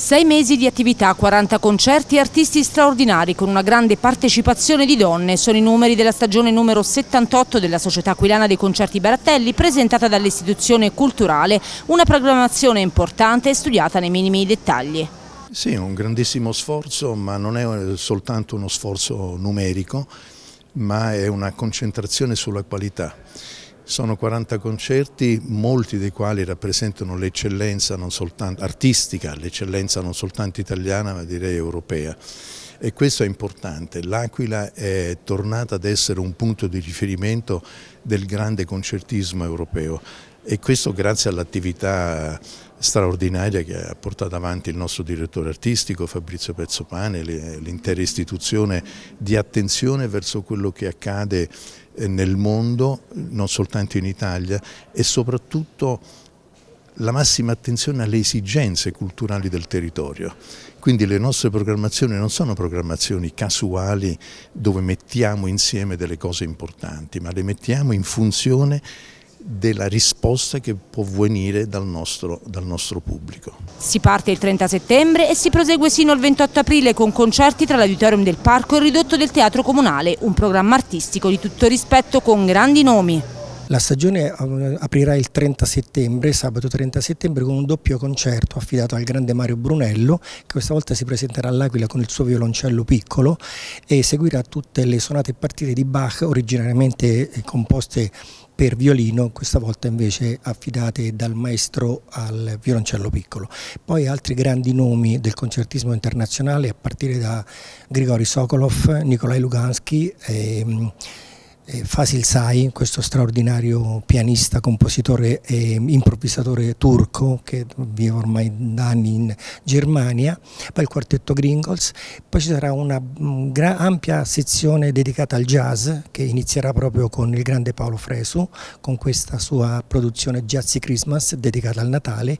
Sei mesi di attività, 40 concerti e artisti straordinari con una grande partecipazione di donne sono i numeri della stagione numero 78 della Società Aquilana dei Concerti Barattelli presentata dall'istituzione culturale, una programmazione importante e studiata nei minimi dettagli. Sì, è un grandissimo sforzo ma non è eh, soltanto uno sforzo numerico ma è una concentrazione sulla qualità sono 40 concerti, molti dei quali rappresentano l'eccellenza artistica, l'eccellenza non soltanto italiana ma direi europea e questo è importante. L'Aquila è tornata ad essere un punto di riferimento del grande concertismo europeo e questo grazie all'attività straordinaria che ha portato avanti il nostro direttore artistico Fabrizio Pezzopane, l'intera istituzione di attenzione verso quello che accade eh, nel mondo, non soltanto in Italia e soprattutto la massima attenzione alle esigenze culturali del territorio. Quindi le nostre programmazioni non sono programmazioni casuali dove mettiamo insieme delle cose importanti, ma le mettiamo in funzione della risposta che può venire dal nostro, dal nostro, pubblico. Si parte il 30 settembre e si prosegue sino al 28 aprile con concerti tra l'auditorium del parco e il ridotto del teatro comunale, un programma artistico di tutto rispetto con grandi nomi. La stagione eh, aprirà il 30 settembre, sabato 30 settembre, con un doppio concerto affidato al grande Mario Brunello, che questa volta si presenterà all'Aquila con il suo violoncello piccolo e seguirà tutte le sonate e partite di Bach originariamente eh, composte per violino, questa volta invece affidate dal maestro al violoncello piccolo. Poi altri grandi nomi del concertismo internazionale a partire da Grigori Sokolov, Nikolai Lugansky, ehm, eh, Fasil Say, questo straordinario pianista, compositore e improvvisatore turco che vive ormai da anni in Germania, poi il quartetto Gringles, poi ci sarà una mm, ampia sezione dedicata al jazz che inizierà proprio con il grande Paolo Fresu, con questa sua produzione Jazzy Christmas dedicata al Natale